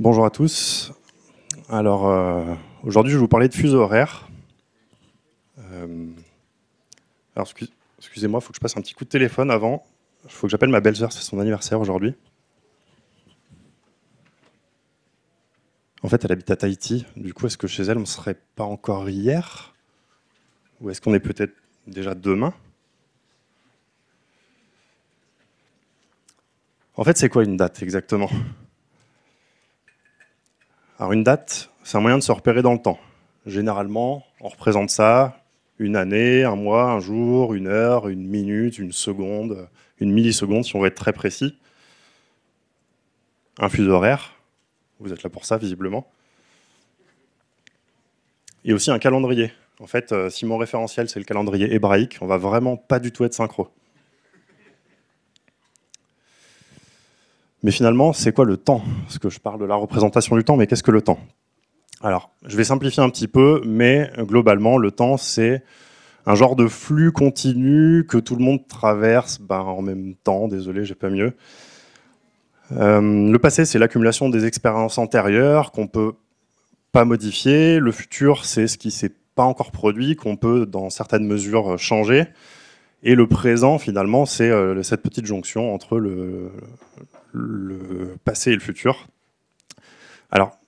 Bonjour à tous. Alors, euh, aujourd'hui, je vais vous parler de fuseau horaire. Euh, alors, excusez-moi, il faut que je passe un petit coup de téléphone avant. Il faut que j'appelle ma belle-sœur, c'est son anniversaire aujourd'hui. En fait, elle habite à Tahiti. Du coup, est-ce que chez elle, on ne serait pas encore hier Ou est-ce qu'on est peut-être déjà demain En fait, c'est quoi une date exactement alors une date, c'est un moyen de se repérer dans le temps. Généralement, on représente ça une année, un mois, un jour, une heure, une minute, une seconde, une milliseconde si on veut être très précis. Un fuseau horaire, vous êtes là pour ça visiblement. Et aussi un calendrier. En fait, euh, si mon référentiel c'est le calendrier hébraïque, on va vraiment pas du tout être synchro. Mais finalement, c'est quoi le temps Parce que je parle de la représentation du temps, mais qu'est-ce que le temps Alors, je vais simplifier un petit peu, mais globalement, le temps, c'est un genre de flux continu que tout le monde traverse ben, en même temps. Désolé, j'ai pas mieux. Euh, le passé, c'est l'accumulation des expériences antérieures qu'on ne peut pas modifier. Le futur, c'est ce qui s'est pas encore produit, qu'on peut, dans certaines mesures, changer. Et le présent, finalement, c'est euh, cette petite jonction entre le, le passé et le futur. Alors,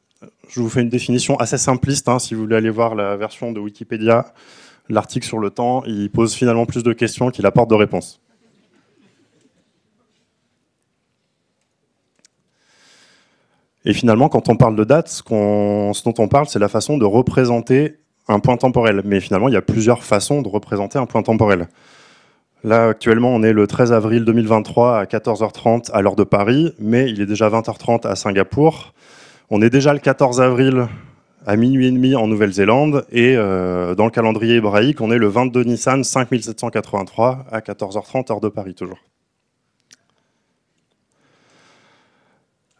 je vous fais une définition assez simpliste. Hein. si vous voulez aller voir la version de Wikipédia, l'article sur le temps, il pose finalement plus de questions qu'il apporte de réponses. Et finalement, quand on parle de date, ce dont on parle, c'est la façon de représenter un point temporel. Mais finalement, il y a plusieurs façons de représenter un point temporel. Là, actuellement, on est le 13 avril 2023 à 14h30 à l'heure de Paris, mais il est déjà 20h30 à Singapour. On est déjà le 14 avril à minuit et demi en Nouvelle-Zélande, et euh, dans le calendrier hébraïque, on est le 22 Nissan 5783 à 14h30 heure de Paris toujours.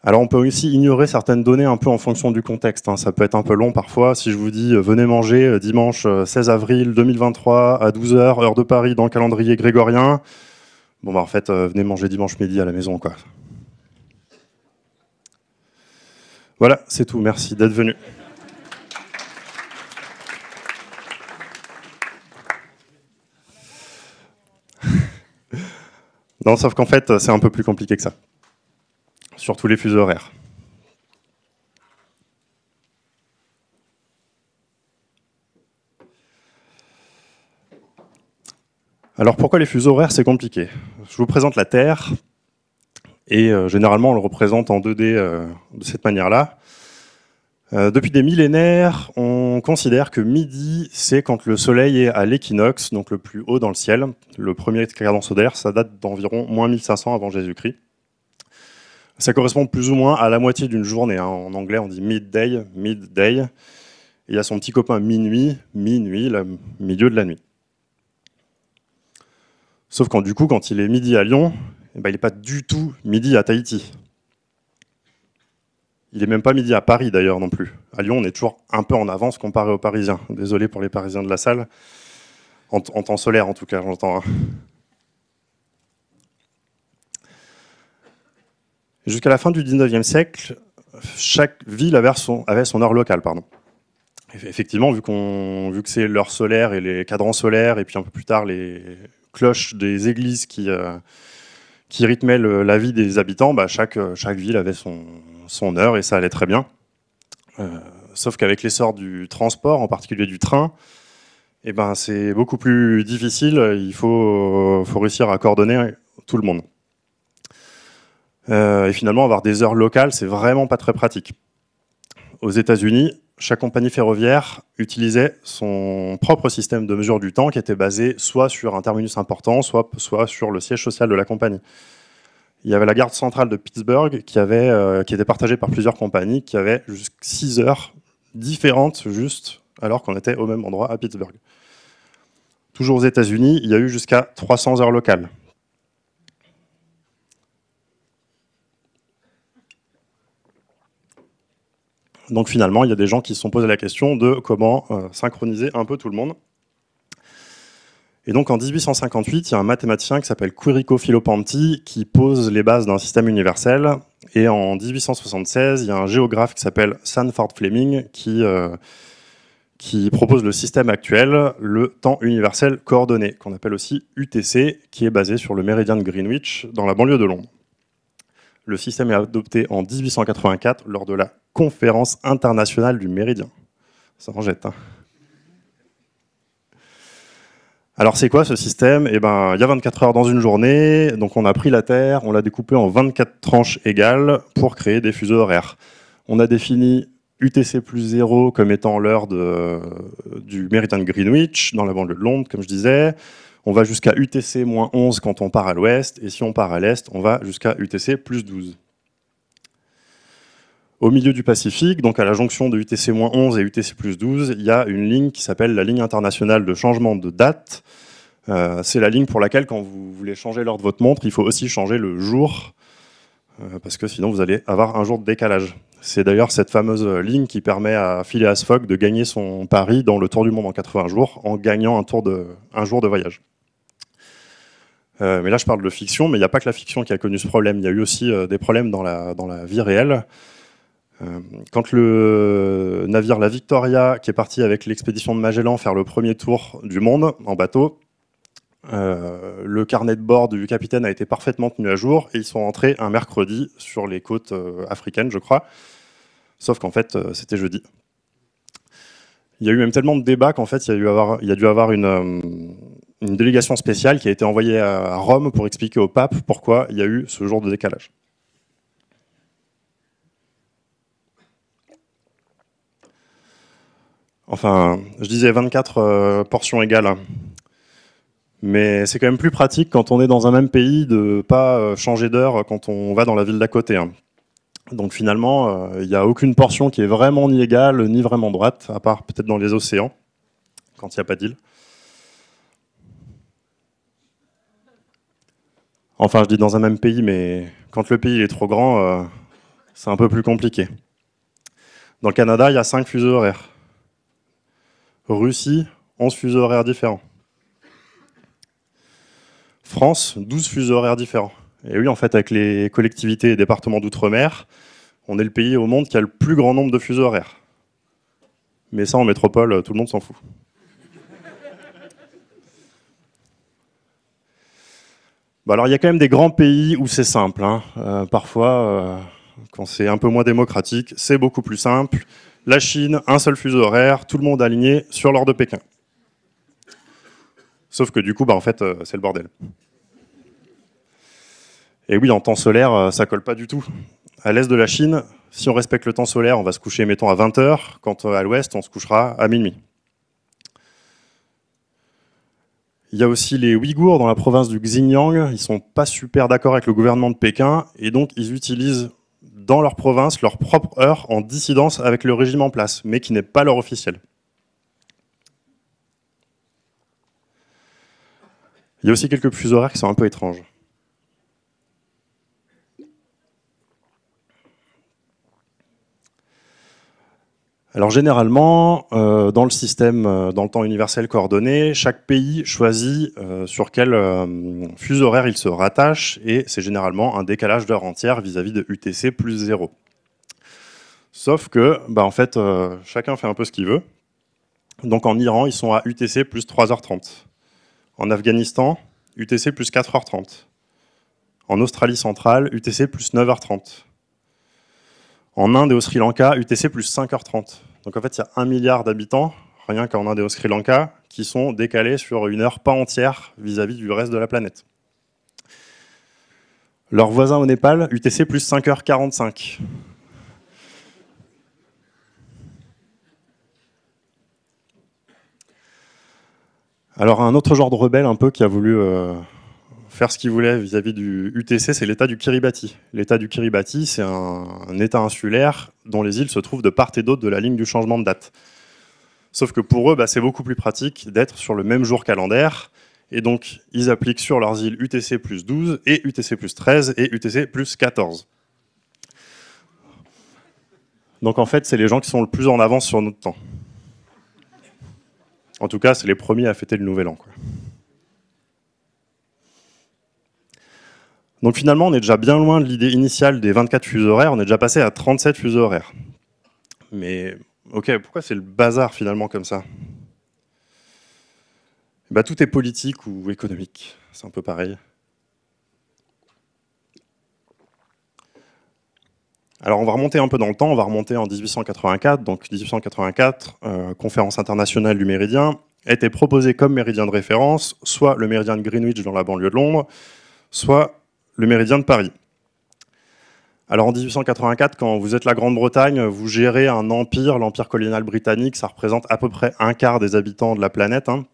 Alors on peut aussi ignorer certaines données un peu en fonction du contexte. Hein. Ça peut être un peu long parfois. Si je vous dis euh, venez manger euh, dimanche 16 euh, avril 2023 à 12h, heure de Paris dans le calendrier grégorien, bon bah en fait venez manger dimanche midi à la maison quoi. Voilà, c'est tout. Merci d'être venu. Non, sauf qu'en fait, c'est un peu plus compliqué que ça sur tous les fuseaux horaires. Alors pourquoi les fuseaux horaires C'est compliqué. Je vous présente la Terre, et euh, généralement on le représente en 2D euh, de cette manière-là. Euh, depuis des millénaires, on considère que midi, c'est quand le soleil est à l'équinoxe, donc le plus haut dans le ciel. Le premier cadran solaire, ça date d'environ moins 1500 avant Jésus-Christ. Ça correspond plus ou moins à la moitié d'une journée. Hein. En anglais, on dit midday, midday. il y a son petit copain minuit, minuit, le milieu de la nuit. Sauf quand du coup, quand il est midi à Lyon, eh ben, il n'est pas du tout midi à Tahiti. Il n'est même pas midi à Paris d'ailleurs non plus. À Lyon, on est toujours un peu en avance comparé aux Parisiens. Désolé pour les Parisiens de la salle. En, temps solaire en tout cas, j'entends. Hein. Jusqu'à la fin du 19e siècle, chaque ville avait son, heure locale. Pardon. Effectivement, vu, que c'est l'heure solaire et les cadrans solaires, et puis un peu plus tard les cloches des églises qui, euh, rythmaient la vie des habitants, bah, chaque, ville avait son, heure et ça allait très bien. Euh, sauf qu'avec l'essor du transport, en particulier du train, eh ben, c'est beaucoup plus difficile. Il faut réussir à coordonner tout le monde. Euh, et finalement, avoir des heures locales, c'est vraiment pas très pratique. Aux États-Unis, chaque compagnie ferroviaire utilisait son propre système de mesure du temps qui était basé soit sur un terminus important, soit, soit sur le siège social de la compagnie. Il y avait la garde centrale de Pittsburgh qui, avait, euh, qui était partagée par plusieurs compagnies qui avait jusqu'à 6 heures différentes juste alors qu'on était au même endroit à Pittsburgh. Toujours aux États-Unis, il y a eu jusqu'à 300 heures locales. Donc finalement, il y a des gens qui se sont posés la question de comment euh, synchroniser un peu tout le monde. Et donc en 1858, il y a un mathématicien qui s'appelle Quirico Filopanti qui pose les bases d'un système universel. Et en 1876, il y a un géographe qui s'appelle Sanford Fleming qui, euh, qui propose le système actuel, le temps universel coordonné, qu'on appelle aussi UTC, qui est basé sur le méridien de Greenwich dans la banlieue de Londres. Le système est adopté en 1884 lors de la conférence internationale du méridien. Ça en hein. Alors c'est quoi ce système eh ben, il y a 24 heures dans une journée, donc on a pris la Terre, on l'a découpée en 24 tranches égales pour créer des fuseaux horaires. On a défini UTC plus 0 comme étant l'heure du méridien de Greenwich dans la banlieue de Londres, comme je disais on va jusqu'à UTC 11 quand on part à l'ouest, et si on part à l'est, on va jusqu'à UTC 12. Au milieu du Pacifique, donc à la jonction de UTC 11 et UTC 12, il y a une ligne qui s'appelle la ligne internationale de changement de date. Euh, c'est la ligne pour laquelle, quand vous voulez changer l'heure de votre montre, il faut aussi changer le jour, euh, parce que sinon vous allez avoir un jour de décalage. C'est d'ailleurs cette fameuse ligne qui permet à Phileas Fogg de gagner son pari dans le Tour du Monde en 80 jours en gagnant un jour de voyage. Euh, mais là, je parle de fiction, mais il n'y a pas que la fiction qui a connu ce problème. Il y a eu aussi euh, des problèmes dans la, dans la vie réelle. Euh, quand le navire La Victoria, qui est parti avec l'expédition de Magellan faire le premier tour du monde en bateau, le carnet de bord du capitaine a été parfaitement tenu à jour et ils sont entrés un mercredi sur les côtes africaines, je crois. Sauf qu'en fait, c'était jeudi. Il y a eu même tellement de débats qu'en fait, il y a, eu il y a dû avoir une, une délégation spéciale qui a été envoyée à Rome pour expliquer au pape pourquoi il y a eu ce genre de décalage. Enfin, je disais 24 euh, portions égales. Hein. Mais c'est quand même plus pratique quand on est dans un même pays de ne pas euh, changer d'heure quand on va dans la ville d'à côté. Hein. Donc finalement, euh, il n'y a aucune portion qui est vraiment ni égale ni vraiment droite, à part peut-être dans les océans, quand il n'y a pas d'île. Enfin, je dis dans un même pays, mais quand le pays est trop grand, euh, c'est un peu plus compliqué. Dans le Canada, il y a 5 fuseaux horaires. Russie, 11 fuseaux horaires différents. France, 12 fuseaux horaires différents. Et oui, en fait, avec les collectivités et départements d'outre-mer, on est le pays au monde qui a le plus grand nombre de fuseaux horaires. Mais ça, en métropole, tout le monde s'en fout. Bah, alors il y a quand même des grands pays où c'est simple. Hein. Euh, parfois, euh, quand c'est un peu moins démocratique, c'est beaucoup plus simple. La Chine, un seul fuseau horaire, tout le monde aligné sur l'heure de Pékin. Sauf que du coup, bah, en fait, euh, c'est le bordel. Et oui, en temps solaire, ça colle pas du tout. À l'est de la Chine, si on respecte le temps solaire, on va se coucher, mettons, à 20h, quand à l'ouest, on se couchera à minuit. Il y a aussi les Ouïghours dans la province du Xinjiang. Ils sont pas super d'accord avec le gouvernement de Pékin et donc ils utilisent dans leur province leur propre heure en dissidence avec le régime en place, mais qui n'est pas leur officiel. Il y a aussi quelques fuseaux horaires qui sont un peu étranges. Alors généralement, euh, dans le système, euh, dans le temps universel coordonné, chaque pays choisit euh, sur quel fuseau horaire il se rattache, et c'est généralement un décalage d'heure entière vis-à-vis de UTC plus 0. Sauf que, bah, en fait, chacun fait un peu ce qu'il veut. Donc en Iran, ils sont à UTC plus 3h30. En Afghanistan, UTC plus 4h30. En Australie centrale, UTC plus 9h30. En Inde et au Sri Lanka, UTC plus 5h30. Donc en fait, il y a un milliard d'habitants, rien qu'en Inde et au Sri Lanka, qui sont décalés sur une heure pas entière vis-à-vis du reste de la planète. Leur voisin au Népal, UTC plus 5h45. Alors un autre genre de rebelle un peu qui a voulu euh, faire ce qu'ils voulaient vis-à-vis du UTC, c'est l'état du Kiribati. L'état du Kiribati, c'est un, état insulaire dont les îles se trouvent de part et d'autre de la ligne du changement de date. Sauf que pour eux, bah, c'est beaucoup plus pratique d'être sur le même jour calendaire. Et donc, ils appliquent sur leurs îles UTC plus 12 et UTC plus 13 et UTC plus 14. Donc en fait, c'est les gens qui sont le plus en avance sur notre temps. En tout cas, c'est les premiers à fêter le nouvel an. Donc finalement, on est déjà bien loin de l'idée initiale des 24 fuseaux horaires, on est déjà passé à 37 fuseaux horaires. Mais ok, pourquoi c'est le bazar finalement comme ça bah, tout est politique ou économique, c'est un peu pareil. Alors on va remonter un peu dans le temps, on va remonter en 1884. Donc 1884, euh, conférence internationale du méridien, était proposée comme méridien de référence, soit le méridien de Greenwich dans la banlieue de Londres, soit le méridien de Paris. Alors en 1884, quand vous êtes la Grande-Bretagne, vous gérez un empire, l'empire colonial britannique, ça représente à peu près un quart des habitants de la planète. Hein.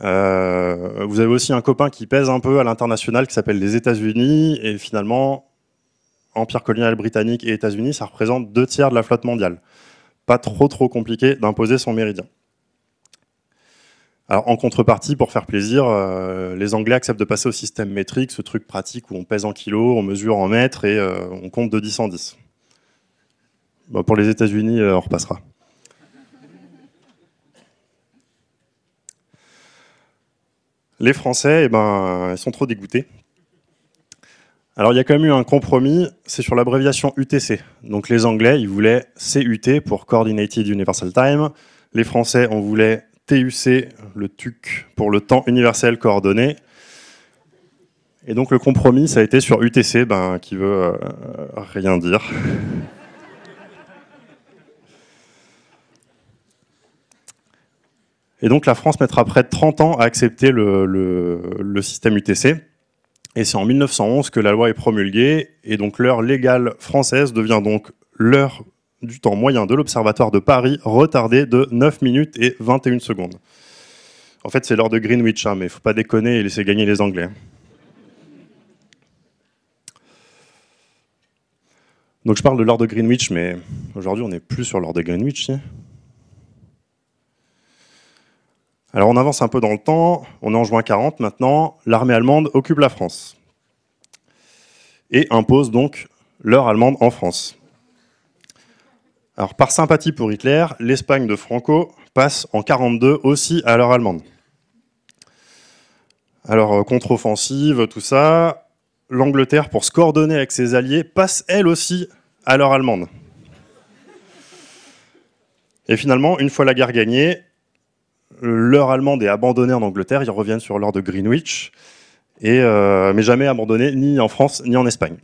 Euh, vous avez aussi un copain qui pèse un peu à l'international qui s'appelle les États-Unis, et finalement, empire colonial britannique et États-Unis, ça représente deux tiers de la flotte mondiale. Pas trop trop compliqué d'imposer son méridien. Alors en contrepartie, pour faire plaisir, euh, les Anglais acceptent de passer au système métrique, ce truc pratique où on pèse en kilos, on mesure en mètres et euh, on compte de 10 en 10. pour les États-Unis, euh, on repassera. Les Français, eh ben, ils sont trop dégoûtés. Alors il y a quand même eu un compromis, c'est sur l'abréviation UTC. Donc les Anglais, ils voulaient CUT pour Coordinated Universal Time. Les Français, on voulait TUC, le TUC, pour le temps universel coordonné. Et donc le compromis, ça a été sur UTC, ben, qui veut euh, rien dire. Et donc la France mettra près de 30 ans à accepter le, le système UTC. Et c'est en 1911 que la loi est promulguée, et donc l'heure légale française devient donc l'heure du temps moyen de l'Observatoire de Paris retardé de 9 minutes et 21 secondes. En fait, c'est l'heure de Greenwich, hein, mais il faut pas déconner et laisser gagner les Anglais. Donc je parle de l'heure de Greenwich, mais aujourd'hui on n'est plus sur l'heure de Greenwich. Alors on avance un peu dans le temps, on est en juin 40 maintenant, l'armée allemande occupe la France et impose donc l'heure allemande en France. Alors, par sympathie pour Hitler, l'Espagne de Franco passe en 1942 aussi à l'heure allemande. Alors, euh, contre-offensive, tout ça, l'Angleterre, pour se coordonner avec ses alliés, passe elle aussi à l'heure allemande. Et finalement, une fois la guerre gagnée, l'heure allemande est abandonnée en Angleterre, ils reviennent sur l'heure de Greenwich, et, euh, mais jamais abandonnée ni en France ni en Espagne.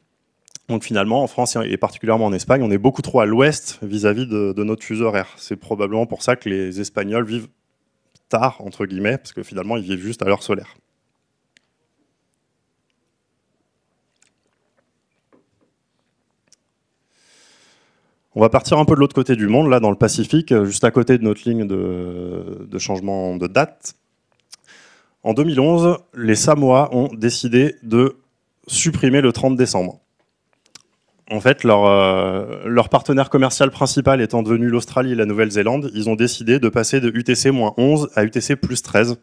Donc finalement, en France et particulièrement en Espagne, on est beaucoup trop à l'ouest vis-à-vis de, notre fuseau horaire. C'est probablement pour ça que les Espagnols vivent tard, entre guillemets, parce que finalement, ils vivent juste à l'heure solaire. On va partir un peu de l'autre côté du monde, là, dans le Pacifique, juste à côté de notre ligne de, de changement de date. En 2011, les Samoa ont décidé de supprimer le 30 décembre en fait, euh, leur, partenaire commercial principal étant devenu l'Australie et la Nouvelle-Zélande, ils ont décidé de passer de UTC-11 à UTC 13.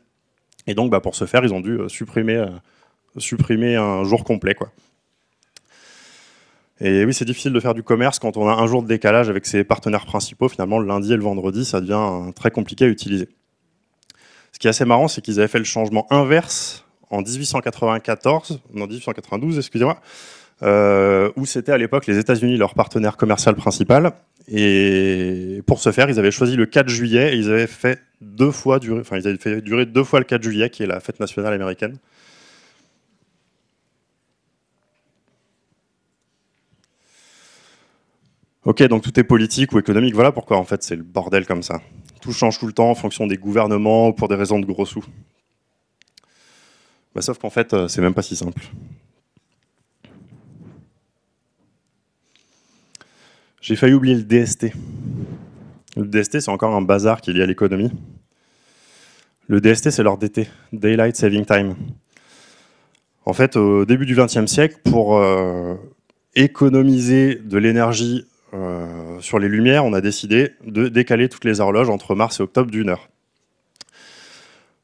Et donc, bah, pour ce faire, ils ont dû euh, euh, supprimer, un jour complet. Quoi. Et oui, c'est difficile de faire du commerce quand on a un jour de décalage avec ses partenaires principaux. Finalement, le lundi et le vendredi, ça devient très compliqué à utiliser. Ce qui est assez marrant, c'est qu'ils avaient fait le changement inverse en 1894, non 1892, excusez-moi, euh, où c'était à l'époque les États-Unis leur partenaire commercial principal. Et pour ce faire, ils avaient choisi le 4 juillet et ils avaient fait deux fois durer, enfin, ils avaient fait durer deux fois le 4 juillet, qui est la fête nationale américaine. Ok, donc tout est politique ou économique. Voilà pourquoi en fait c'est le bordel comme ça. Tout change tout le temps en fonction des gouvernements ou pour des raisons de gros sous. Bah, sauf qu'en fait, euh, c'est même pas si simple. J'ai failli oublier le DST. Le DST, c'est encore un bazar qui est lié à l'économie. Le DST, c'est l'heure d'été. Daylight Saving Time. En fait, au début du XXe siècle, pour euh, économiser de l'énergie euh, sur les lumières, on a décidé de décaler toutes les horloges entre mars et octobre d'une heure.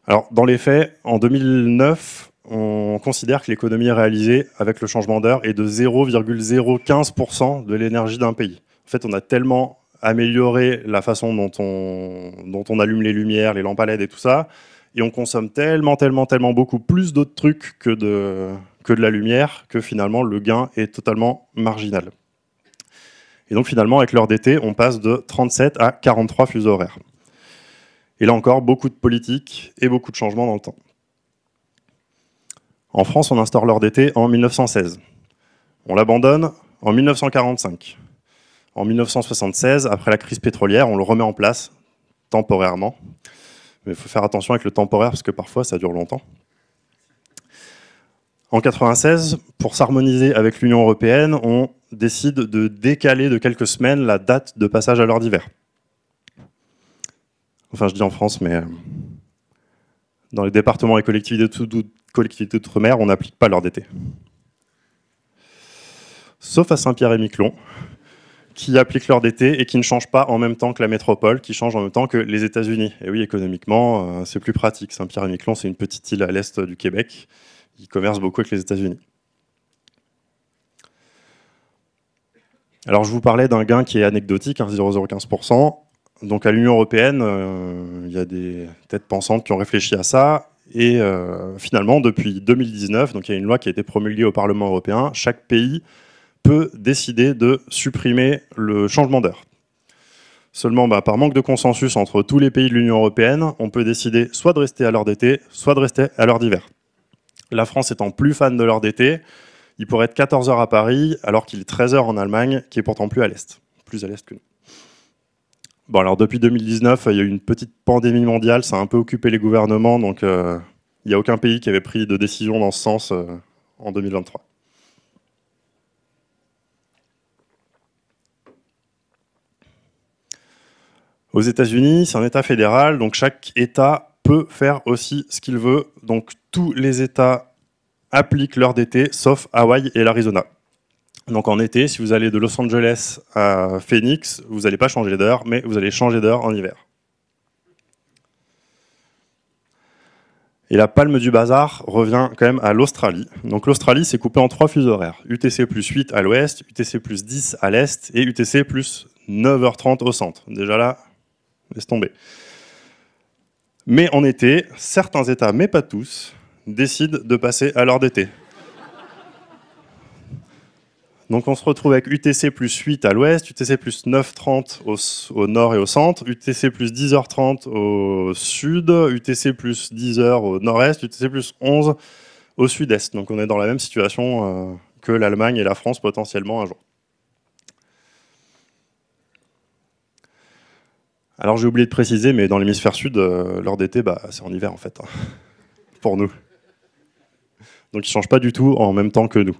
Alors, dans les faits, en 2009, on considère que l'économie réalisée avec le changement d'heure est de 0,015% de l'énergie d'un pays. En fait, on a tellement amélioré la façon dont on, allume les lumières, les lampes à LED et tout ça, et on consomme tellement, tellement, tellement beaucoup plus d'autres trucs que de, que de la lumière, que finalement le gain est totalement marginal. Et donc finalement, avec l'heure d'été, on passe de 37 à 43 fuseaux horaires. Et là encore, beaucoup de politique et beaucoup de changements dans le temps. En France, on instaure l'heure d'été en 1916. On l'abandonne en 1945. En 1976, après la crise pétrolière, on le remet en place temporairement. Mais il faut faire attention avec le temporaire parce que parfois ça dure longtemps. En 1996, pour s'harmoniser avec l'Union européenne, on décide de décaler de quelques semaines la date de passage à l'heure d'hiver. Enfin, je dis en France, mais euh, dans les départements et collectivités d'outre-mer, on n'applique pas l'heure d'été. Sauf à Saint-Pierre-et-Miquelon, qui appliquent leur dété et qui ne changent pas en même temps que la métropole, qui changent en même temps que les États-Unis. Et oui, économiquement, euh, c'est plus pratique. Saint-Pierre-et-Miquelon, c'est une petite île à l'est du Québec. Il commerce beaucoup avec les États-Unis. Alors, je vous parlais d'un gain qui est anecdotique, 0,015%. Hein, donc, à l'Union européenne, euh, il y a des têtes pensantes qui ont réfléchi à ça. Et euh, finalement, depuis 2019, il y a une loi qui a été promulguée au Parlement européen. Chaque pays peut décider de supprimer le changement d'heure. Seulement, bah, par manque de consensus entre tous les pays de l'Union européenne, on peut décider soit de rester à l'heure d'été, soit de rester à l'heure d'hiver. La France étant plus fan de l'heure d'été, il pourrait être 14 heures à Paris, alors qu'il est 13 heures en Allemagne, qui est pourtant plus à l'est, plus à l'est que nous. Bon, alors depuis 2019, il y a eu une petite pandémie mondiale, ça a un peu occupé les gouvernements, donc euh, il n'y a aucun pays qui avait pris de décision dans ce sens euh, en 2023. Aux États-Unis, c'est un État fédéral, donc chaque État peut faire aussi ce qu'il veut. Donc tous les États appliquent leur d'été, sauf Hawaï et l'Arizona. Donc en été, si vous allez de Los Angeles à Phoenix, vous n'allez pas changer d'heure, mais vous allez changer d'heure en hiver. Et la palme du bazar revient quand même à l'Australie. Donc l'Australie s'est coupée en trois fuseaux horaires. UTC plus 8 à l'ouest, UTC plus 10 à l'est et UTC plus 9h30 au centre. Déjà là, laisse tomber. Mais en été, certains États, mais pas tous, décident de passer à l'heure d'été. Donc on se retrouve avec UTC plus 8 à l'ouest, UTC plus 9.30 au, nord et au centre, UTC plus 10h30 au sud, UTC plus 10h au nord-est, UTC plus 11 au sud-est. Donc on est dans la même situation euh, que l'Allemagne et la France potentiellement un jour. Alors j'ai oublié de préciser, mais dans l'hémisphère sud, l'heure d'été, bah, c'est en hiver en fait, hein. pour nous. Donc ils ne changent pas du tout en même temps que nous.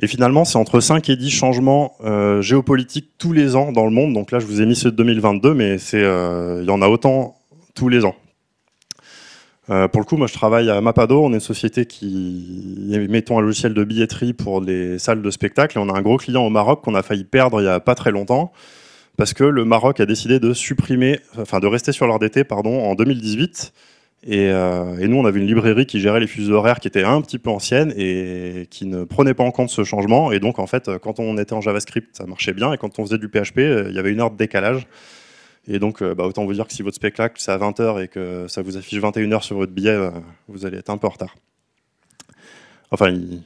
Et finalement, c'est entre 5 et 10 changements euh, géopolitiques tous les ans dans le monde. Donc là, je vous ai mis ceux de 2022, mais euh, il y en a autant tous les ans. Euh, pour le coup, moi, je travaille à Mapado. On est une société qui mettons un logiciel de billetterie pour les salles de spectacle. Et on a un gros client au Maroc qu'on a failli perdre il n'y a pas très longtemps parce que le Maroc a décidé de supprimer, enfin de rester sur leur DT, pardon, en 2018. Et, euh, et nous, on avait une librairie qui gérait les fuseaux horaires qui était un petit peu ancienne et qui ne prenait pas en compte ce changement. Et donc, en fait, euh, quand on était en JavaScript, ça marchait bien. Et quand on faisait du PHP, il y avait une heure de décalage. Et donc, euh, bah, autant vous dire que si votre spectacle, c'est à 20h et que ça vous affiche 21h sur votre billet, euh, vous allez être un peu en retard. Enfin, ils,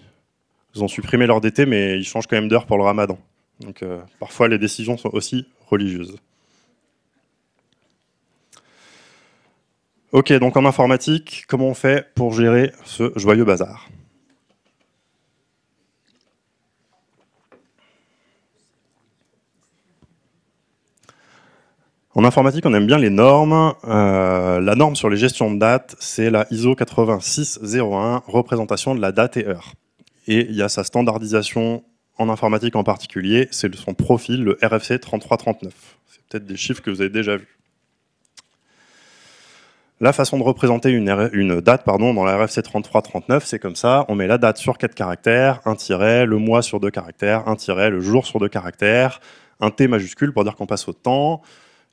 ont supprimé l'heure d'été, mais ils changent quand même d'heure pour le ramadan. Donc, euh, parfois, les décisions sont aussi religieuses. Ok, donc en informatique, comment on fait pour gérer ce joyeux bazar En informatique, on aime bien les normes. Euh, la norme sur les gestions de date, c'est la ISO 8601, représentation de la date et heure. Et il y a sa standardisation en informatique en particulier, c'est son profil, le RFC 3339. C'est peut-être des chiffres que vous avez déjà vus. La façon de représenter une, date dans la RFC 3339, c'est comme ça, on met la date sur 4 caractères, un tiret, le mois sur 2 caractères, un tiret, le jour sur 2 caractères, un T majuscule pour dire qu'on passe au temps,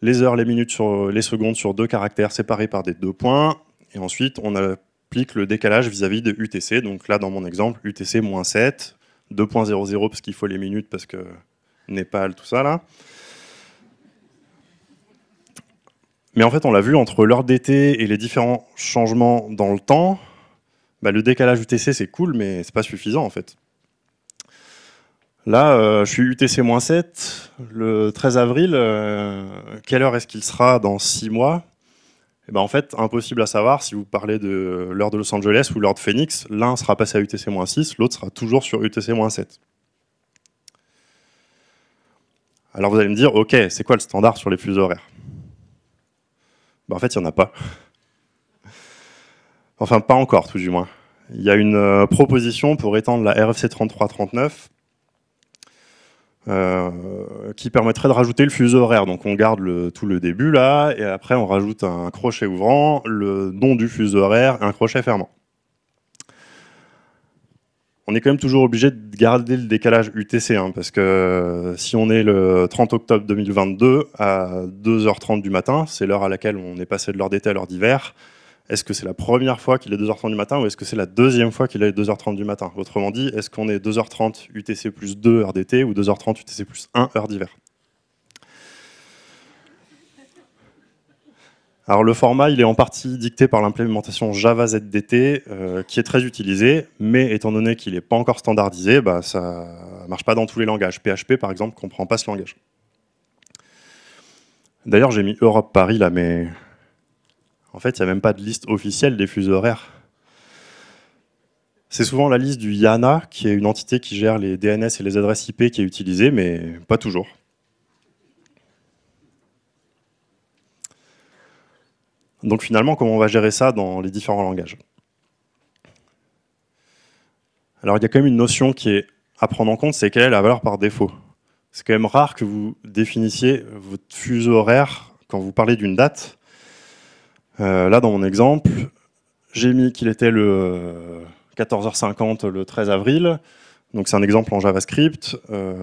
les heures, les minutes, sur, les secondes sur deux caractères séparés par des deux points. Et ensuite, on applique le décalage vis-à-vis de UTC. Donc là, dans mon exemple, UTC moins 7, 2.00 parce qu'il faut les minutes parce que Népal, tout ça là. Mais en fait, on l'a vu, entre l'heure d'été et les différents changements dans le temps, bah, le décalage UTC, c'est cool, mais c'est pas suffisant en fait. Là, euh, je suis UTC-7, le 13 avril, euh, quelle heure est-ce qu'il sera dans 6 mois eh ben, En fait, impossible à savoir si vous parlez de l'heure de Los Angeles ou l'heure de Phoenix, l'un sera passé à UTC-6, l'autre sera toujours sur UTC-7. Alors vous allez me dire, ok, c'est quoi le standard sur les fuseaux horaires ben, En fait, il n'y en a pas. Enfin, pas encore, tout du moins. Il y a une euh, proposition pour étendre la RFC 3339 euh, qui permettrait de rajouter le fuseau horaire. Donc on garde tout le début là, et après on rajoute un crochet ouvrant, le nom du fuseau horaire, un crochet fermant. On est quand même toujours obligé de garder le décalage UTC, hein, parce que euh, si on est le 30 octobre 2022 à 2h30 du matin, c'est l'heure à laquelle on est passé de l'heure d'été à l'heure d'hiver, est-ce que c'est la première fois qu'il est 2h30 du matin ou est-ce que c'est la deuxième fois qu'il est 2h30 du matin Autrement dit, est-ce qu'on est 2h30 UTC plus 2 heures d'été ou 2h30 UTC plus 1 heure d'hiver Alors le format, il est en partie dicté par l'implémentation Java ZDT, euh, qui est très utilisée, mais étant donné qu'il n'est pas encore standardisé, bah, ça ne marche pas dans tous les langages. PHP, par exemple, ne comprend pas ce langage. D'ailleurs, j'ai mis Europe Paris, là, mais en fait, il n'y a même pas de liste officielle des fuseaux horaires. C'est souvent la liste du YANA, qui est une entité qui gère les DNS et les adresses IP qui est utilisée, mais pas toujours. Donc finalement, comment on va gérer ça dans les différents langages Alors il y a quand même une notion qui est à prendre en compte, c'est quelle est la valeur par défaut. C'est quand même rare que vous définissiez votre fuseau horaire quand vous parlez d'une date euh, là, dans mon exemple, j'ai mis qu'il était le 14h50 euh, le 13 avril. Donc c'est un exemple en JavaScript. Euh,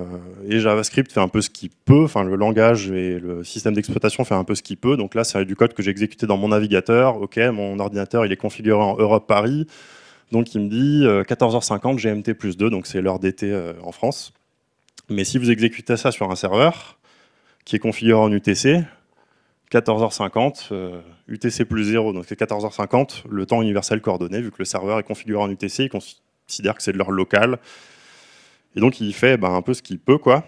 et JavaScript fait un peu ce qu'il peut. Enfin, le langage et le système d'exploitation fait un peu ce qu'il peut. Donc là, c'est du code que j'ai exécuté dans mon navigateur. OK, mon ordinateur, il est configuré en Europe-Paris. Donc il me dit 14h50 GMT plus 2. Donc c'est l'heure d'été en France. Mais si vous exécutez ça sur un serveur qui est configuré en UTC, 14h50, euh, UTC plus 0, donc c'est 14h50, le temps universel coordonné, vu que le serveur est configuré en UTC, il considère que c'est de l'heure locale. Et donc il fait ben, un peu ce qu'il peut, quoi.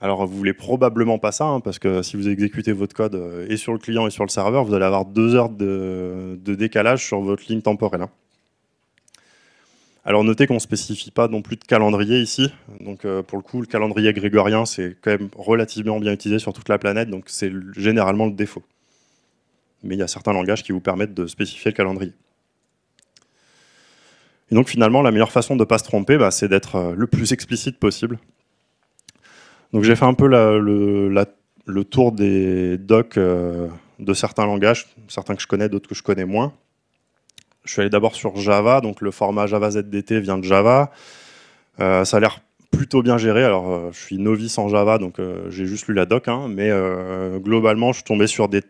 Alors vous voulez probablement pas ça, hein, parce que si vous exécutez votre code euh, et sur le client et sur le serveur, vous allez avoir deux heures de, décalage sur votre ligne temporelle. Hein. Alors notez qu'on ne spécifie pas non plus de calendrier ici. Donc euh, pour le coup, le calendrier grégorien, c'est quand même relativement bien utilisé sur toute la planète, donc c'est généralement le défaut. Mais il y a certains langages qui vous permettent de spécifier le calendrier. Et donc finalement, la meilleure façon de ne pas se tromper, bah, c'est d'être euh, le plus explicite possible. Donc j'ai fait un peu le, tour des docs euh, de certains langages, certains que je connais, d'autres que je connais moins je suis allé d'abord sur Java, donc le format Java ZDT vient de Java. Euh, ça a l'air plutôt bien géré. Alors, euh, je suis novice en Java, donc euh, j'ai juste lu la doc, hein, mais globalement, je suis tombé sur des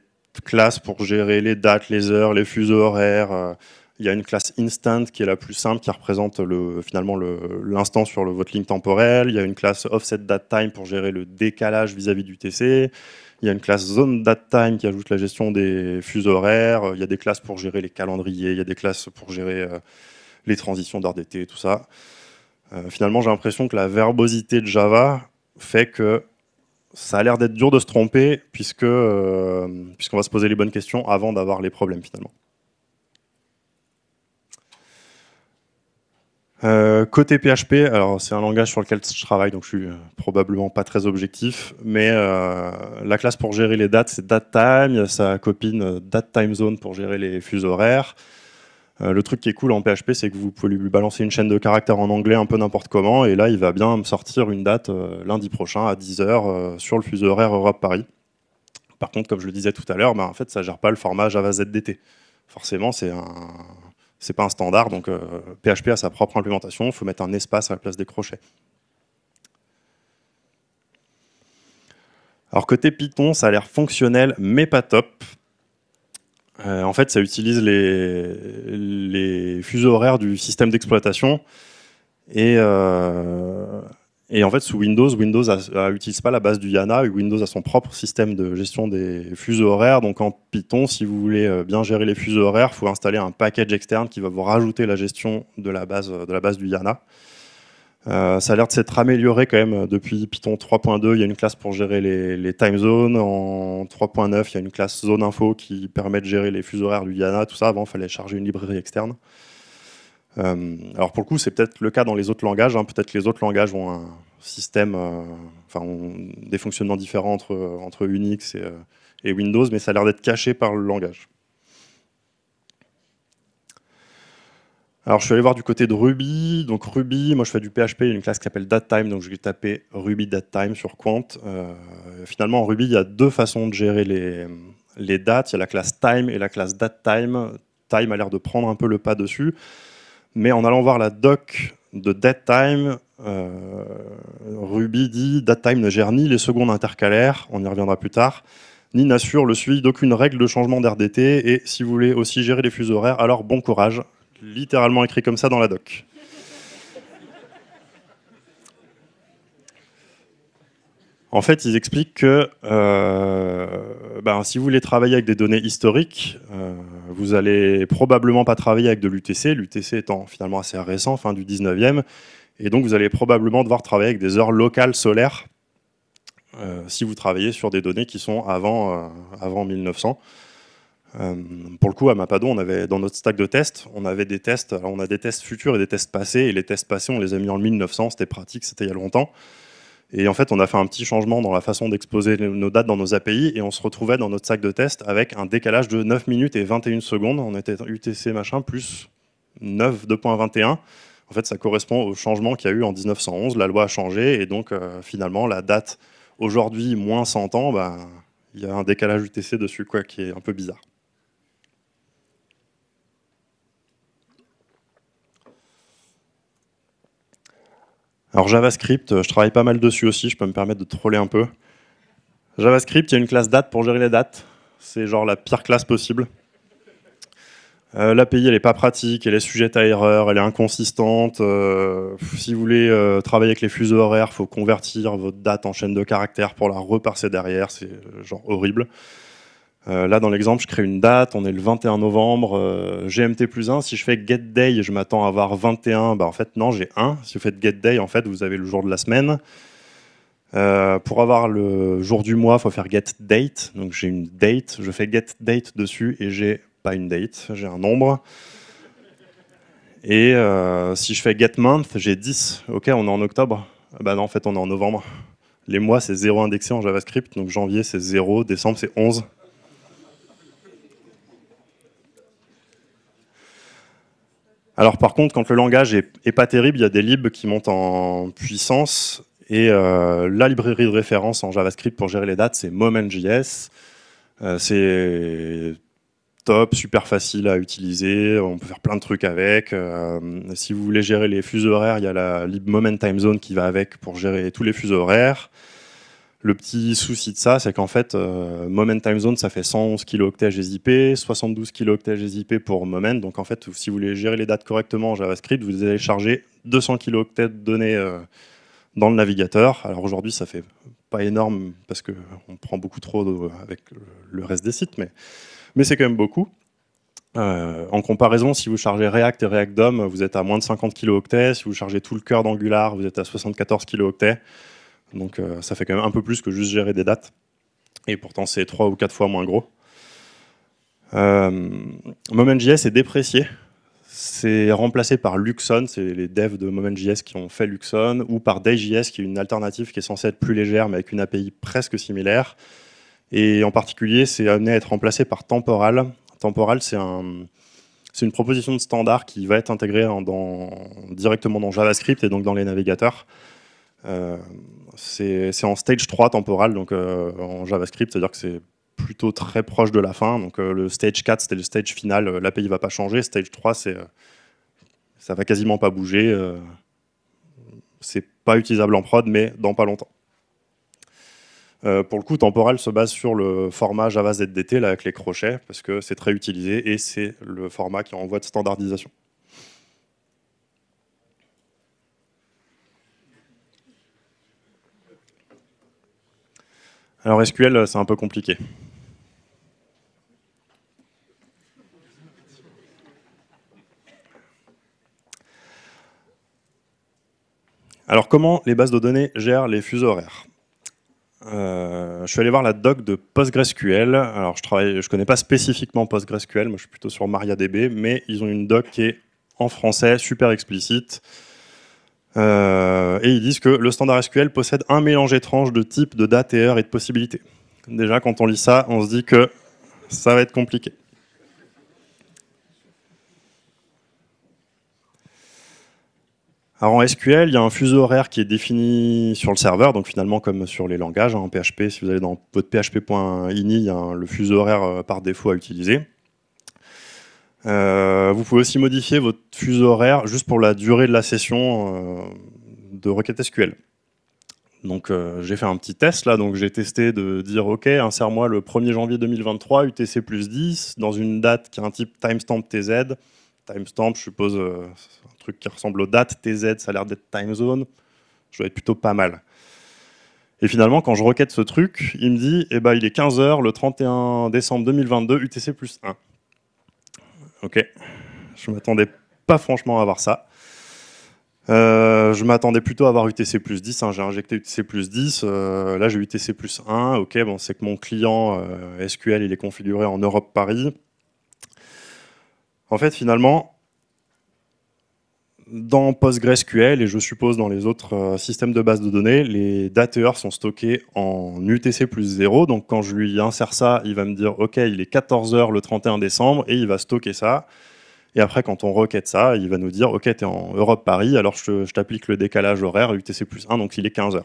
classes pour gérer les dates, les heures, les fuseaux horaires. Il y a une classe instant qui est la plus simple, qui représente finalement l'instant sur le ligne temporelle. Il y a une classe offset pour gérer le décalage vis à -vis du TC. Il y a une classe zone data time qui ajoute la gestion des fuseaux horaires. Euh, il y a des classes pour gérer les calendriers. Il y a des classes pour gérer euh, les transitions d'heure d'été, tout ça. Euh, finalement, j'ai l'impression que la verbosité de Java fait que ça a l'air d'être dur de se tromper puisque puisqu'on va se poser les bonnes questions avant d'avoir les problèmes finalement. Euh, côté PHP, alors c'est un langage sur lequel je travaille, donc je suis euh, probablement pas très objectif, mais euh, la classe pour gérer les dates, c'est DateTime, il y a sa copine DateTimeZone pour gérer les fuseaux horaires. le truc qui est cool en PHP, c'est que vous pouvez lui balancer une chaîne de caractères en anglais un peu n'importe comment, et là, il va bien me sortir une date lundi prochain à 10h sur le fuseau horaire Europe-Paris. Par contre, comme je le disais tout à l'heure, ça bah, en fait, ça gère pas le format Java ZDT. Forcément, c'est un, c'est pas un standard, donc PHP euh, a sa propre implémentation, il faut mettre un espace à la place des crochets. Alors côté Python, ça a l'air fonctionnel, mais pas top. Euh, en fait, ça utilise les, fuseaux horaires du système d'exploitation. Et euh, et en fait, sous Windows, Windows n'utilise pas la base du YANA. Windows a son propre système de gestion des fuseaux horaires. Donc en Python, si vous voulez euh, bien gérer les fuseaux horaires, il faut installer un package externe qui va vous rajouter la gestion de la base, euh, de la base du YANA. Euh, ça a l'air de s'être amélioré quand même depuis Python 3.2. Il y a une classe pour gérer les, les time zones. En 3.9, il y a une classe zone info qui permet de gérer les fuseaux horaires du YANA, tout ça. Avant, il fallait charger une librairie externe. Euh, alors pour le coup, c'est peut-être le cas dans les autres langages. Hein. Peut-être que les autres langages ont un système, euh, enfin, des fonctionnements différents entre, Unix euh, et, Windows, mais ça a l'air d'être caché par le langage. Alors je suis allé voir du côté de Ruby. Donc Ruby, moi je fais du PHP, il y a une classe qui s'appelle DateTime, donc je vais taper Ruby DateTime sur Quant. finalement en Ruby, il y a deux façons de gérer les, les dates. Il y a la classe Time et la classe datTime. Time a l'air de prendre un peu le pas dessus. Mais en allant voir la doc de datetime, Time, euh, Ruby dit datetime Time ne gère ni les secondes intercalaires, on y reviendra plus tard, ni n'assure le suivi d'aucune règle de changement d'RDT. Et si vous voulez aussi gérer les fuseaux horaires, alors bon courage. Littéralement écrit comme ça dans la doc. En fait, ils expliquent que euh, ben, si vous voulez travailler avec des données historiques, euh, vous allez probablement pas travailler avec de l'UTC, l'UTC étant finalement assez récent, fin du 19e, et donc vous allez probablement devoir travailler avec des heures locales solaires euh, si vous travaillez sur des données qui sont avant, avant 1900. pour le coup, à Mapado, on avait, dans notre stack de tests, on avait des tests, on a des tests futurs et des tests passés, et les tests passés, on les a mis en 1900, c'était pratique, c'était il y a longtemps. Et en fait, on a fait un petit changement dans la façon d'exposer nos dates dans nos API et on se retrouvait dans notre sac de test avec un décalage de 9 minutes et 21 secondes. On était UTC machin plus 9 2.21. En fait, ça correspond au changement qu'il y a eu en 1911. La loi a changé et donc euh, finalement, la date aujourd'hui moins 100 ans, ben, il y a un décalage UTC dessus quoi, qui est un peu bizarre. Alors JavaScript, euh, je travaille pas mal dessus aussi, je peux me permettre de troller un peu. JavaScript, il y a une classe date pour gérer les dates. C'est genre la pire classe possible. Euh, L'API, elle est pas pratique, elle est sujette à erreur, elle est inconsistante. Euh, si vous voulez travailler avec les fuseaux horaires, il faut convertir votre date en chaîne de caractères pour la reparser derrière. C'est genre horrible. Euh, là, dans l'exemple, je crée une date, on est le 21 novembre, euh, GMT plus 1. Si je fais get day, je m'attends à avoir 21, bah, en fait, non, j'ai 1. Si vous faites get day, en fait, vous avez le jour de la semaine. Euh, pour avoir le jour du mois, il faut faire get date. Donc j'ai une date, je fais get date dessus et j'ai pas une date, j'ai un nombre. Et si je fais get month, j'ai 10. Ok, on est en octobre. Ah bah non, en fait, on est en novembre. Les mois, c'est 0 indexé en JavaScript, donc janvier, c'est 0, décembre, c'est 11. Alors par contre, quand le langage est, pas terrible, il y a des libs qui montent en puissance. Et euh, la librairie de référence en JavaScript pour gérer les dates, c'est MomentJS. Euh, c'est top, super facile à utiliser, on peut faire plein de trucs avec. Euh, si vous voulez gérer les fuseaux horaires, il y a la lib Moment Time Zone qui va avec pour gérer tous les fuseaux horaires. Le petit souci de ça, c'est qu'en fait, euh, Moment Time Zone, ça fait 111 kilooctets GZIP, 72 kilooctets GZIP pour Moment. Donc en fait, si vous voulez gérer les dates correctement en JavaScript, vous allez charger 200 kilooctets de données euh, dans le navigateur. Alors aujourd'hui, ça fait pas énorme parce qu'on prend beaucoup trop avec le reste des sites, mais, c'est quand même beaucoup. Euh, en comparaison, si vous chargez React et React DOM, vous êtes à moins de 50 kilooctets. Si vous chargez tout le cœur d'Angular, vous êtes à 74 kilooctets. Donc euh, ça fait quand même un peu plus que juste gérer des dates. Et pourtant, c'est trois ou quatre fois moins gros. Euh, MomentJS est déprécié. C'est remplacé par Luxon, c'est les devs de MomentJS qui ont fait Luxon, ou par DayJS, qui est une alternative qui est censée être plus légère, mais avec une API presque similaire. Et en particulier, c'est amené à être remplacé par Temporal. Temporal, c'est une proposition de standard qui va être intégrée directement dans JavaScript et donc dans les navigateurs. Euh, c'est en stage 3 temporal, donc euh, en JavaScript, c'est-à-dire que c'est plutôt très proche de la fin. Donc euh, le stage 4, c'était le stage final, euh, l'API ne va pas changer. Stage 3, c'est ça va quasiment pas bouger. c'est pas utilisable en prod, mais dans pas longtemps. pour le coup, Temporal se base sur le format Java ZDT là, avec les crochets, parce que c'est très utilisé et c'est le format qui est en voie de standardisation. Alors SQL, euh, c'est un peu compliqué. Alors comment les bases de données gèrent les fuseaux horaires euh, je suis allé voir la doc de PostgreSQL. Alors, je travaille, je connais pas spécifiquement PostgreSQL, moi je suis plutôt sur MariaDB, mais ils ont une doc qui est en français, super explicite, euh, et ils disent que le standard SQL possède un mélange étrange de types, de dates et heures et de possibilités. Déjà, quand on lit ça, on se dit que ça va être compliqué. Alors en SQL, il y a un fuseau horaire qui est défini sur le serveur, donc finalement comme sur les langages, hein, en PHP, si vous allez dans votre php.ini, il y a le fuseau horaire euh, par défaut à utiliser. Euh, vous pouvez aussi modifier votre fuseau horaire juste pour la durée de la session euh, de requête SQL. Donc euh, j'ai fait un petit test là, donc j'ai testé de dire ok, insère-moi le 1er janvier 2023 UTC plus 10 dans une date qui est un type timestamp TZ. Timestamp, je suppose, un truc qui ressemble aux dates TZ, ça a l'air d'être time zone. Je dois être plutôt pas mal. Et finalement, quand je requête ce truc, il me dit eh ben, il est 15h le 31 décembre 2022 UTC plus 1. Ok. Je m'attendais pas franchement à avoir ça. Euh, je m'attendais plutôt à avoir UTC plus 10. Hein. J'ai injecté UTC plus 10. Euh, là, j'ai UTC plus 1. Ok, bon, c'est que mon client euh, SQL, il est configuré en Europe-Paris. En fait, finalement, dans PostgreSQL et je suppose dans les autres euh, systèmes de base de données, les heures sont stockées en UTC plus 0. Donc quand je lui insère ça, il va me dire OK, il est 14h le 31 décembre et il va stocker ça. Et après, quand on requête ça, il va nous dire OK, tu es en Europe-Paris, alors je, t'applique le décalage horaire UTC plus 1, donc il est 15h.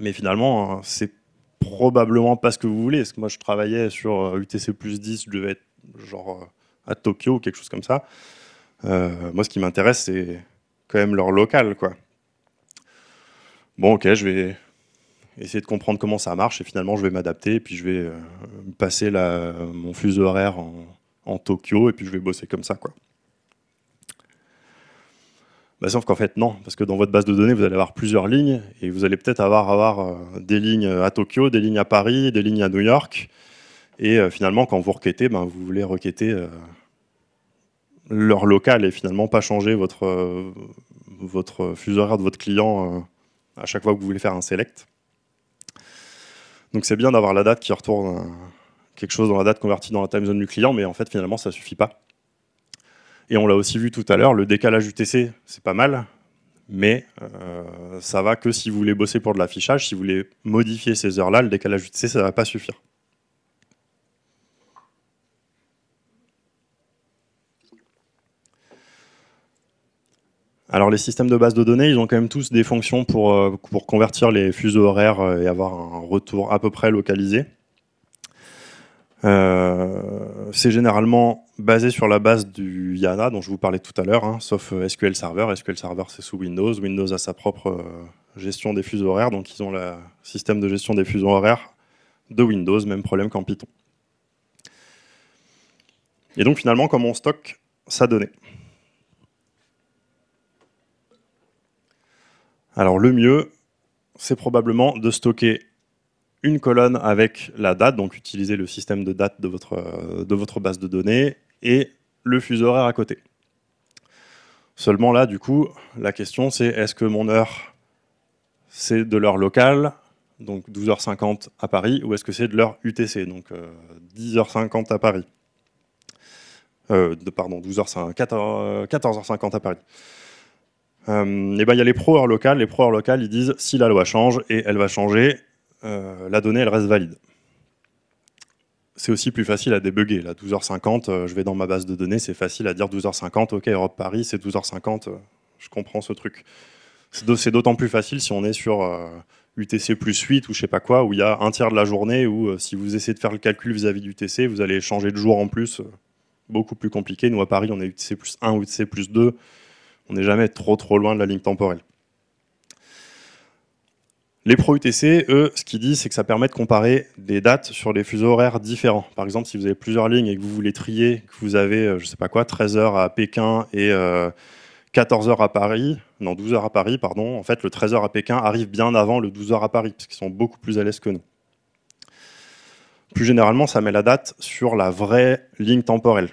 Mais finalement, hein, c'est probablement pas ce que vous voulez. Parce que moi, je travaillais sur UTC euh, plus 10, je devais être genre euh, à Tokyo ou quelque chose comme ça. Euh, moi, ce qui m'intéresse, c'est quand même leur local, quoi. Bon, ok, je vais essayer de comprendre comment ça marche et finalement je vais m'adapter et puis je vais euh, passer mon fuseau horaire en, Tokyo et puis je vais bosser comme ça quoi. Bah, sauf qu'en fait non, parce que dans votre base de données vous allez avoir plusieurs lignes et vous allez peut-être avoir, avoir euh, des lignes à Tokyo, des lignes à Paris, des lignes à New York et finalement quand vous requêtez, ben, vous voulez requêter leur local et finalement pas changer votre, euh, votre de votre client euh, à chaque fois que vous voulez faire un select. Donc c'est bien d'avoir la date qui retourne euh, quelque chose dans la date convertie dans la time zone du client, mais en fait finalement ça suffit pas. Et on l'a aussi vu tout à l'heure, le décalage UTC c'est pas mal, mais ça va que si vous voulez bosser pour de l'affichage, si vous voulez modifier ces heures-là, le décalage UTC ça va pas suffire. Alors les systèmes de base de données, ils ont quand même tous des fonctions pour, euh, convertir les fuseaux horaires euh, et avoir un retour à peu près localisé. Euh, c'est généralement basé sur la base du YANA dont je vous parlais tout à l'heure, hein, sauf SQL Server. SQL Server, c'est sous Windows. Windows a sa propre gestion des fuseaux horaires, donc ils ont le système de gestion des fuseaux horaires de Windows, même problème qu'en Python. Et donc finalement, comment on stocke sa donnée Alors le mieux, c'est probablement de stocker une colonne avec la date, donc utiliser le système de date euh, de votre, base de données, et le fuseau horaire à côté. Seulement là, du coup, la question c'est est-ce que mon heure, c'est de l'heure locale, donc 12h50 à Paris, ou est-ce que c'est de l'heure UTC, donc 10h50 euh, à Paris euh, Pardon, 12 14h50 à Paris et euh, eh ben il y a les pro heures locales. Les pro heures locales, ils disent si la loi change et elle va changer, euh, la donnée elle reste valide. C'est aussi plus facile à débugger. Là, 12h50, euh, je vais dans ma base de données, c'est facile à dire 12h50, ok, Europe Paris, c'est 12h50, je comprends ce truc. C'est d'autant plus facile si on est sur UTC plus 8 ou je sais pas quoi, où il y a un tiers de la journée, où si vous essayez de faire le calcul vis-à-vis d'UTC, vous allez changer de jour en plus, beaucoup plus compliqué. Nous, à Paris, on est UTC plus 1, UTC plus 2, on n'est jamais trop trop loin de la ligne temporelle. Les pro-UTC, eux, ce qu'ils disent, c'est que ça permet de comparer des dates sur des fuseaux horaires différents. Par exemple, si vous avez plusieurs lignes et que vous voulez trier, que vous avez, euh, je sais pas quoi, 13 heures à Pékin et 14 euh, heures à Paris, non, 12 heures à Paris, pardon, en fait, le 13 heures à Pékin arrive bien avant le 12 heures à Paris, parce qu'ils sont beaucoup plus à l'aise que nous. Plus généralement, ça met la date sur la vraie ligne temporelle.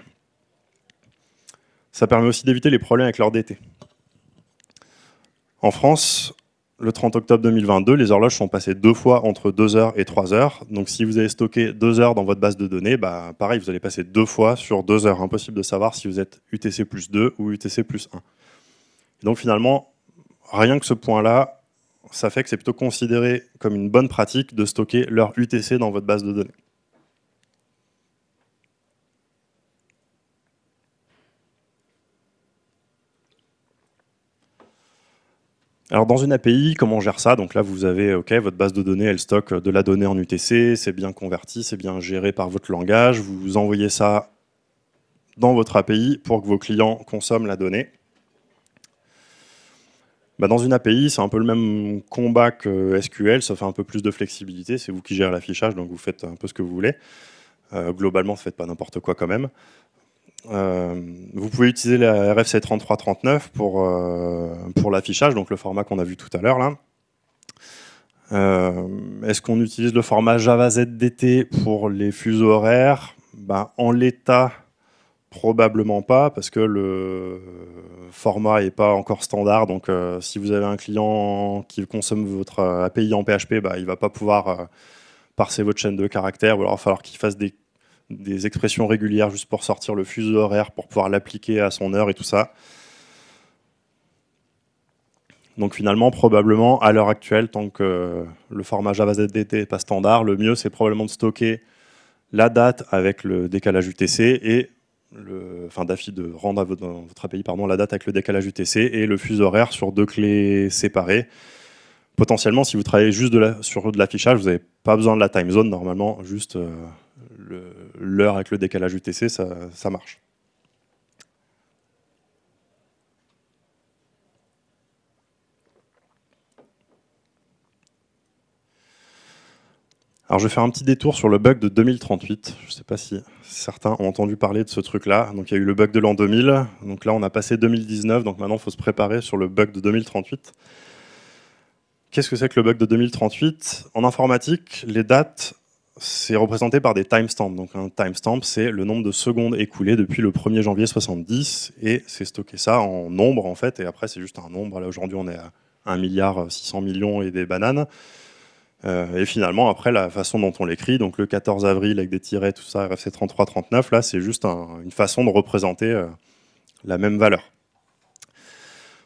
Ça permet aussi d'éviter les problèmes avec l'heure d'été. En France, le 30 octobre 2022, les horloges sont passées deux fois entre 2 heures et 3 heures. Donc si vous avez stocké 2 heures dans votre base de données, bah, pareil, vous allez passer deux fois sur 2 heures. Impossible de savoir si vous êtes UTC plus 2 ou UTC plus 1. donc finalement, rien que ce point-là, ça fait que c'est plutôt considéré comme une bonne pratique de stocker l'heure UTC dans votre base de données. Alors dans une API, comment on gère ça Donc là, vous avez, ok, votre base de données, elle stocke de la donnée en UTC, c'est bien converti, c'est bien géré par votre langage, vous envoyez ça dans votre API pour que vos clients consomment la donnée. Bah, dans une API, c'est un peu le même combat que SQL, ça fait un peu plus de flexibilité, c'est vous qui gérez l'affichage, donc vous faites un peu ce que vous voulez. Euh, globalement globalement, ne faites pas n'importe quoi quand même. Euh, vous pouvez utiliser la RFC 3339 pour, euh, pour l'affichage, donc le format qu'on a vu tout à l'heure là. Euh, est-ce qu'on utilise le format Java ZDT pour les fuseaux horaires ben, En l'état, Probablement pas, parce que le format n'est pas encore standard. Donc, si vous avez un client qui consomme votre API en PHP, ben, il ne va pas pouvoir parser votre chaîne de caractères. il va falloir qu'il fasse des des expressions régulières juste pour sortir le fuseau horaire, pour pouvoir l'appliquer à son heure et tout ça. Donc finalement, probablement, à l'heure actuelle, tant que le format Java ZDT n'est pas standard, le mieux, c'est probablement de stocker la date avec le décalage UTC et le, enfin d'affi de rendre à dans votre API pardon, la date avec le décalage UTC et le fuseau horaire sur deux clés séparées. Potentiellement, si vous travaillez juste sur de l'affichage, vous n'avez pas besoin de la time zone, normalement, juste euh, le, l'heure avec le décalage UTC, ça, marche. Alors je vais faire un petit détour sur le bug de 2038. Je ne sais pas si certains ont entendu parler de ce truc-là. Donc il y a eu le bug de l'an 2000. Donc là on a passé 2019, donc maintenant il faut se préparer sur le bug de 2038. Qu'est-ce que c'est que le bug de 2038 En informatique, les dates c'est représenté par des timestamps. Donc un timestamp, c'est le nombre de secondes écoulées depuis le 1er janvier 70, et c'est stocké ça en nombre, en fait, et après c'est juste un nombre. Là, aujourd'hui, on est à 1 milliard 600 millions et des bananes. Euh, et finalement, après, la façon dont on l'écrit, donc le 14 avril avec des tirets, tout ça, RFC 33-39, là, c'est juste une façon de représenter euh, la même valeur.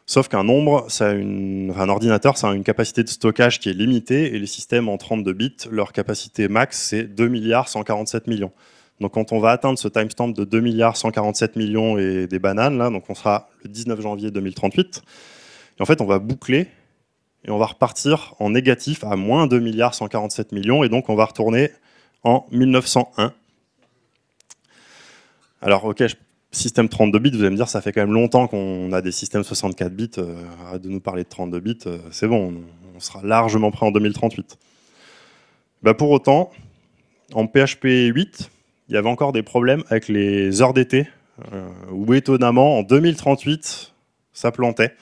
Sauf qu'un nombre, un ordinateur, ça a une capacité de stockage qui est limitée, et les systèmes en 32 bits, leur capacité max, c'est 2 milliards 147 millions. Donc quand on va atteindre ce timestamp de 2 milliards 147 millions et des bananes, là, donc on sera le 19 janvier 2038, et en fait on va boucler, et on va repartir en négatif à moins 2 milliards 147 millions, et donc on va retourner en 1901. Alors ok, système 32 bits, vous allez me dire, ça fait quand même longtemps qu'on a des systèmes 64 bits, euh, arrête de nous parler de 32 bits, euh, c'est bon, on sera largement prêt en 2038. Bah, pour autant, en PHP 8, il y avait encore des problèmes avec les heures d'été, euh, où étonnamment, en 2038, ça plantait.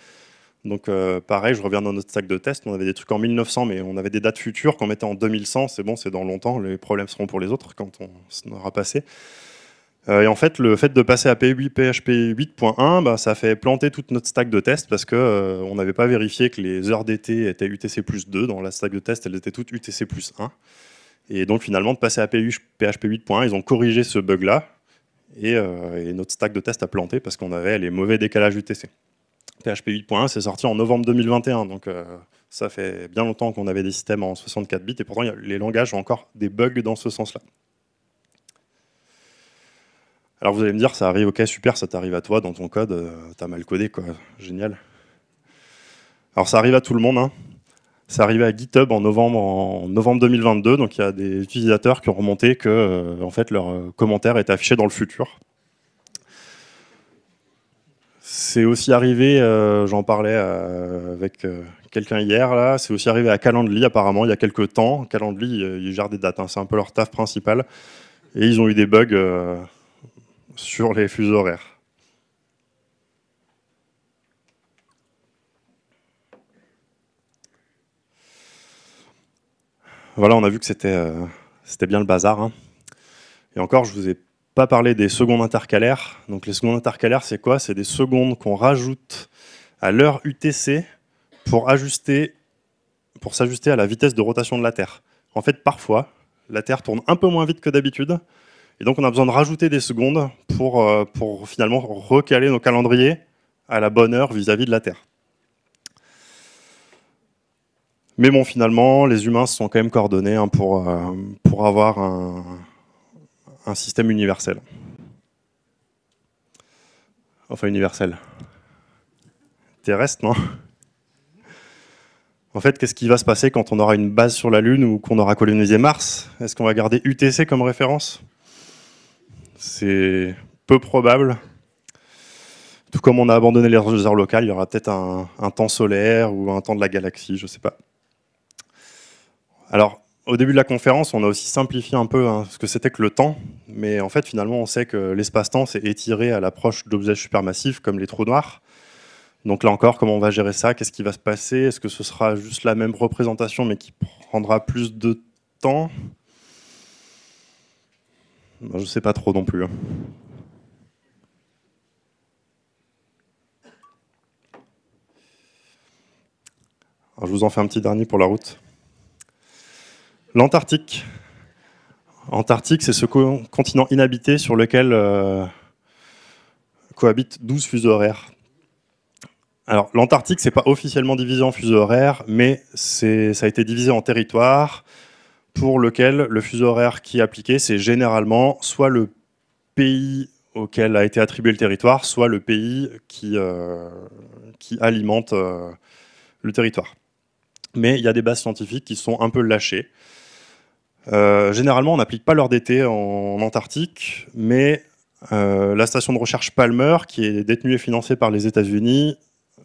Donc pareil, je reviens dans notre stack de tests, on avait des trucs en 1900, mais on avait des dates futures qu'on mettait en 2100, c'est bon, c'est dans longtemps, les problèmes seront pour les autres quand on aura passé. Euh, et en fait, le fait de passer à PHP 8.1, bah, ça fait planter toute notre stack de tests parce qu'on euh, on n'avait pas vérifié que les heures d'été étaient UTC plus 2. Dans la stack de tests, elles étaient toutes UTC plus 1. Et donc finalement, de passer à PHP 8.1, ils ont corrigé ce bug-là. Euh, et, notre stack de tests a planté parce qu'on avait les mauvais décalages UTC. PHP 8.1, c'est sorti en novembre 2021. Donc ça fait bien longtemps qu'on avait des systèmes en 64 bits. Et pourtant, les langages ont encore des bugs dans ce sens-là. Alors vous allez me dire, ça arrive, ok, super, ça t'arrive à toi dans ton code, euh, t'as mal codé, quoi, génial. Alors ça arrive à tout le monde, hein. ça arrivait à GitHub en novembre, en novembre 2022, donc il y a des utilisateurs qui ont remonté que euh, en fait, leur euh, commentaire est affiché dans le futur. C'est aussi arrivé, j'en parlais avec quelqu'un hier, là, c'est aussi arrivé à Calendly apparemment il y a quelques temps. Calendly, ils gèrent des dates, hein. c'est un peu leur taf principal. Et ils ont eu des bugs sur les fuseaux horaires. Voilà, on a vu que c'était euh, bien le bazar. Hein. Et encore, je ne vous ai pas parlé des secondes intercalaires. Donc les secondes intercalaires, c'est quoi C'est des secondes qu'on rajoute à l'heure UTC pour s'ajuster à la vitesse de rotation de la Terre. En fait, parfois, la Terre tourne un peu moins vite que d'habitude, et donc on a besoin de rajouter des secondes euh, pour, finalement recaler nos calendriers à la bonne heure vis-à-vis de la Terre. Mais bon, finalement, les humains se sont quand même coordonnés hein, pour, euh, pour avoir un, un système universel. Enfin, universel. Terrestre, non en fait, qu'est-ce qui va se passer quand on aura une base sur la Lune ou qu'on aura colonisé Mars Est-ce qu'on va garder UTC comme référence c'est peu probable. Tout comme on a abandonné les heures locales, il y aura peut-être un, temps solaire ou un temps de la galaxie, je ne sais pas. Alors, au début de la conférence, on a aussi simplifié un peu hein, ce que c'était que le temps, mais en fait, finalement, on sait que l'espace-temps s'est étiré à l'approche d'objets supermassifs comme les trous noirs. Donc là encore, comment on va gérer ça Qu'est-ce qui va se passer Est-ce que ce sera juste la même représentation mais qui prendra plus de temps je ne sais pas trop non plus. Hein. je vous en fais un petit dernier pour la route. L'Antarctique. Antarctique, c'est ce continent inhabité sur lequel euh, cohabitent 12 fuseaux horaires. Alors, l'Antarctique, n'est pas officiellement divisé en fuseaux horaires, mais ça a été divisé en territoires, pour lequel le fuseau horaire qui est appliqué, c'est généralement soit le pays auquel a été attribué le territoire, soit le pays qui, euh, alimente euh, le territoire. Mais il y a des bases scientifiques qui sont un peu lâchées. Euh, généralement, on n'applique pas l'heure d'été en, Antarctique, mais la station de recherche Palmer, qui est détenue et financée par les États-Unis,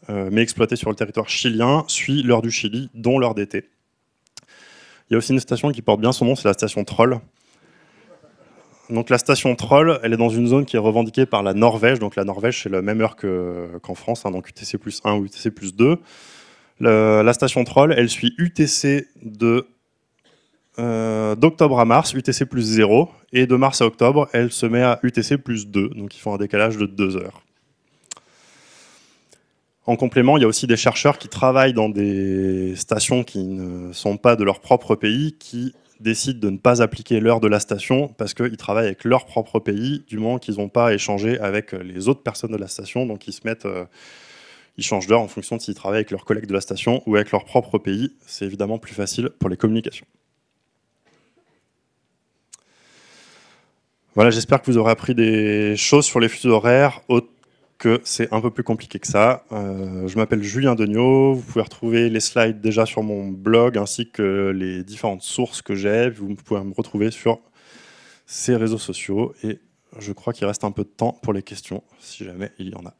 mais exploitée sur le territoire chilien, suit l'heure du Chili, dont l'heure d'été. Il y a aussi une station qui porte bien son nom, c'est la station Troll. Donc la station Troll, elle est dans une zone qui est revendiquée par la Norvège. Donc la Norvège, c'est la même heure qu'en France, hein. donc UTC plus 1 ou UTC plus 2. la station Troll, elle suit UTC de euh, d'octobre à mars, UTC plus 0, et de mars à octobre, elle se met à UTC plus 2, donc ils font un décalage de 2 heures. En complément, il y a aussi des chercheurs qui travaillent dans des stations qui ne sont pas de leur propre pays, qui décident de ne pas appliquer l'heure de la station parce qu'ils travaillent avec leur propre pays, du moment qu'ils n'ont pas échangé avec les autres personnes de la station. Donc ils se mettent, euh, ils changent d'heure en fonction de s'ils travaillent avec leurs collègues de la station ou avec leur propre pays. C'est évidemment plus facile pour les communications. Voilà, j'espère que vous aurez appris des choses sur les flux horaires que c'est un peu plus compliqué que ça. Euh, je m'appelle Julien Degnaud, vous pouvez retrouver les slides déjà sur mon blog ainsi que les différentes sources que j'ai. Vous pouvez me retrouver sur ces réseaux sociaux et je crois qu'il reste un peu de temps pour les questions si jamais il y en a.